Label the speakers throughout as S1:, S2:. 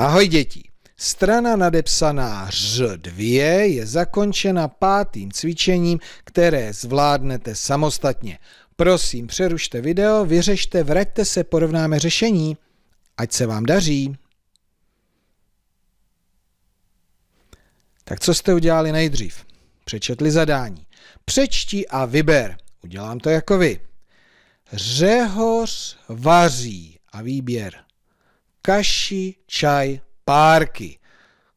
S1: Ahoj děti! Strana nadepsaná Ř2 je zakončena pátým cvičením, které zvládnete samostatně. Prosím, přerušte video, vyřešte, vraťte se, porovnáme řešení. Ať se vám daří! Tak co jste udělali nejdřív? Přečetli zadání. Přečti a vyber. Udělám to jako vy. Řehoř vaří a výběr kaši, čaj, párky.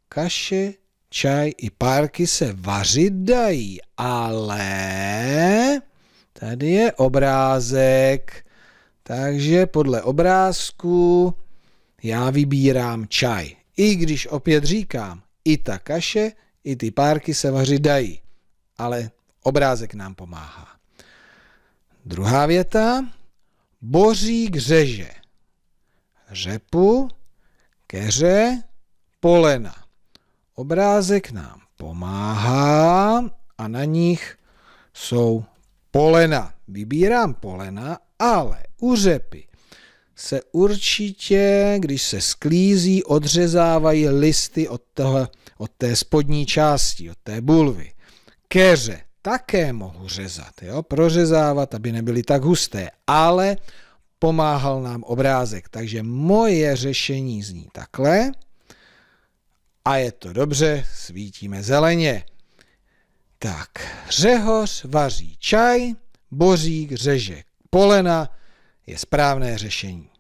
S1: Kaše, čaj i párky se vařit dají, ale tady je obrázek. Takže podle obrázku já vybírám čaj. I když opět říkám, i ta kaše, i ty párky se vařit dají. Ale obrázek nám pomáhá. Druhá věta. Bořík řeže řepu, keře, polena. Obrázek nám pomáhá a na nich jsou polena. Vybírám polena, ale u řepy se určitě, když se sklízí, odřezávají listy od, toho, od té spodní části, od té bulvy. Keře také mohu řezat, jo? prořezávat, aby nebyly tak husté, ale pomáhal nám obrázek. Takže moje řešení zní takhle a je to dobře, svítíme zeleně. Tak, Řehoř vaří čaj, Bořík řeže polena je správné řešení.